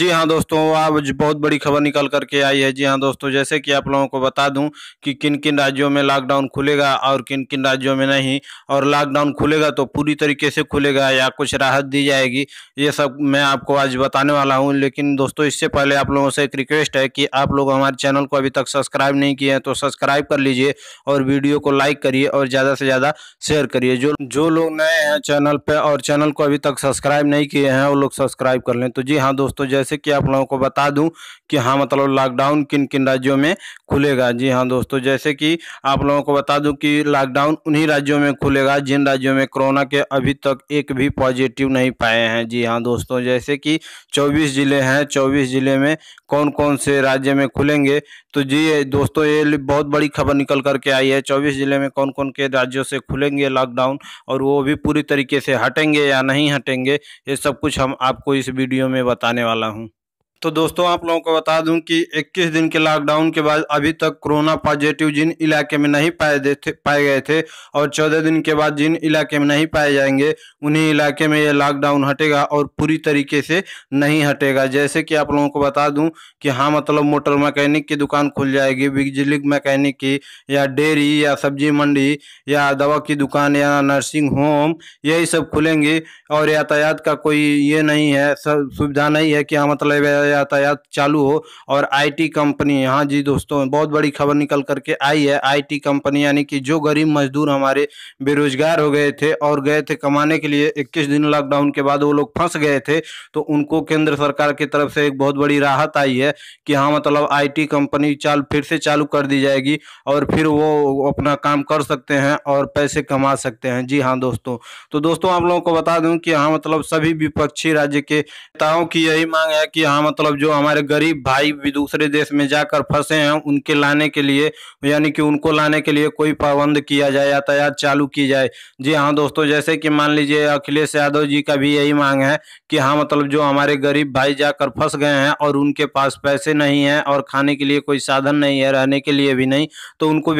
जी हाँ दोस्तों आज बहुत बड़ी खबर निकल करके आई है जी हाँ दोस्तों जैसे कि आप लोगों को बता दूं कि किन किन राज्यों में लॉकडाउन खुलेगा और किन किन राज्यों में नहीं और लॉकडाउन खुलेगा तो पूरी तरीके से खुलेगा या कुछ राहत दी जाएगी ये सब मैं आपको आज बताने वाला हूं लेकिन दोस्तों इससे पहले आप लोगों से एक रिक्वेस्ट है कि आप लोग हमारे चैनल को अभी तक सब्सक्राइब नहीं किए हैं तो सब्सक्राइब कर लीजिए और वीडियो को लाइक करिए और ज़्यादा से ज़्यादा शेयर करिए जो जो लोग नए हैं चैनल पर और चैनल को अभी तक सब्सक्राइब नहीं किए हैं वो लोग सब्सक्राइब कर लें तो जी हाँ दोस्तों जैसे जैसे कि आप लोगों को बता दूं कि हाँ मतलब लॉकडाउन किन किन राज्यों में खुलेगा जी हाँ दोस्तों जैसे कि आप लोगों को बता दूं कि लॉकडाउन उन्हीं राज्यों में खुलेगा जिन राज्यों में कोरोना के अभी तक एक भी पॉजिटिव नहीं पाए हैं जी हाँ दोस्तों जैसे कि चौबीस ज़िले हैं चौबीस ज़िले में कौन कौन से राज्य में खुलेंगे तो जी दोस्तों ये बहुत बड़ी खबर निकल करके आई है चौबीस ज़िले में कौन कौन के राज्यों से खुलेंगे लॉकडाउन और वो भी पूरी तरीके से हटेंगे या नहीं हटेंगे ये सब कुछ हम आपको इस वीडियो में बताने वाला हूँ तो दोस्तों आप लोगों को बता दूं कि 21 दिन के लॉकडाउन के बाद अभी तक कोरोना पॉजिटिव जिन इलाके में नहीं पाए थे पाए गए थे और 14 दिन के बाद जिन इलाके में नहीं पाए जाएंगे उन्हीं इलाके में यह लॉकडाउन हटेगा और पूरी तरीके से नहीं हटेगा जैसे कि आप लोगों को बता दूं कि हाँ मतलब मोटर मैकेनिक की दुकान खुल जाएगी बिजली मैकेनिक की या डेयरी या सब्जी मंडी या दवा की दुकान या नर्सिंग होम यही सब खुलेंगे और यातायात का कोई ये नहीं है सुविधा नहीं है कि हाँ मतलब यातायात चालू हो और आईटी कंपनी हाँ जी दोस्तों बहुत बड़ी खबर निकल करके आई है आईटी कंपनी यानी कि जो गरीब मजदूर हमारे बेरोजगार हो गए थे और गए थे कमाने के लिए इक्कीस दिन लॉकडाउन के बाद वो लोग फंस गए थे तो उनको केंद्र सरकार की तरफ से एक बहुत बड़ी राहत आई है कि हाँ मतलब आई कंपनी चाल फिर से चालू कर दी जाएगी और फिर वो अपना काम कर सकते हैं और पैसे कमा सकते हैं जी हाँ दोस्तों तो दोस्तों आप लोगों को बता दूं कि हाँ मतलब सभी विपक्षी राज्य के नेताओं की यही मांग है कि हाँ मतलब मतलब जो हमारे गरीब भाई भी दूसरे देश में जाकर फंसे हैं उनके लाने के लिए यानी कि उनको लाने के लिए कोई प्रबंध किया जाए यातायात चालू की जाए जी हाँ दोस्तों जैसे कि मान लीजिए अखिलेश यादव जी का भी यही मांग है कि हाँ मतलब जो हमारे गरीब भाई जाकर फंस गए हैं और उनके पास पैसे नहीं है और खाने के लिए कोई साधन नहीं है रहने के लिए भी नहीं तो उनको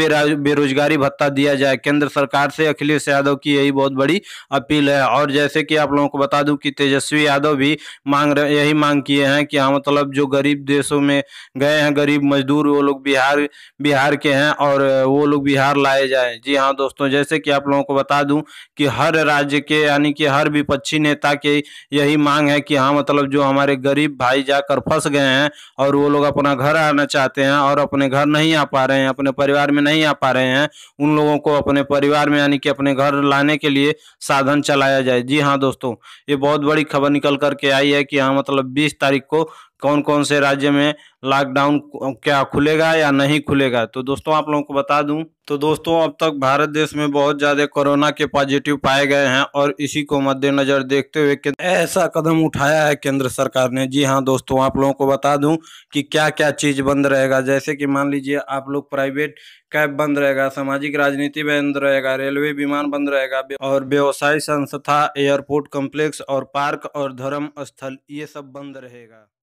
बेरोजगारी भत्ता दिया जाए केंद्र सरकार से अखिलेश यादव की यही बहुत बड़ी अपील है और जैसे कि आप लोगों को बता दूं कि तेजस्वी यादव भी मांग यही मांग किए हैं कि यहाँ मतलब जो गरीब देशों में गए हैं गरीब मजदूर वो लोग बिहार बिहार के हैं और वो लोग बिहार लाए जाए जी हाँ दोस्तों जैसे कि आप लोगों को बता दूं कि हर राज्य के यानी कि हर विपक्षी नेता के यही मांग है कि हाँ मतलब जो हमारे गरीब भाई जाकर फंस गए हैं और वो लोग अपना घर आना चाहते हैं और अपने घर नहीं आ पा रहे हैं अपने परिवार में नहीं आ पा रहे हैं उन लोगों को अपने परिवार में यानी कि अपने घर लाने के लिए साधन चलाया जाए जी हाँ दोस्तों ये बहुत बड़ी खबर निकल करके आई है कि हाँ मतलब बीस तारीख को कौन कौन से राज्य में लॉकडाउन क्या खुलेगा या नहीं खुलेगा तो दोस्तों आप लोगों को बता दूं तो दोस्तों अब तक भारत देश में बहुत ज़्यादा कोरोना के पॉजिटिव पाए गए हैं और इसी को मद्देनज़र देखते हुए ऐसा कदम उठाया है केंद्र सरकार ने जी हाँ दोस्तों आप लोगों को बता दूं कि क्या क्या चीज़ बंद रहेगा जैसे कि मान लीजिए आप लोग प्राइवेट कैब बंद रहेगा सामाजिक राजनीति बंद रहेगा रेलवे विमान बंद रहेगा और व्यवसाय संस्था एयरपोर्ट कॉम्प्लेक्स और पार्क और धर्म स्थल ये सब बंद रहेगा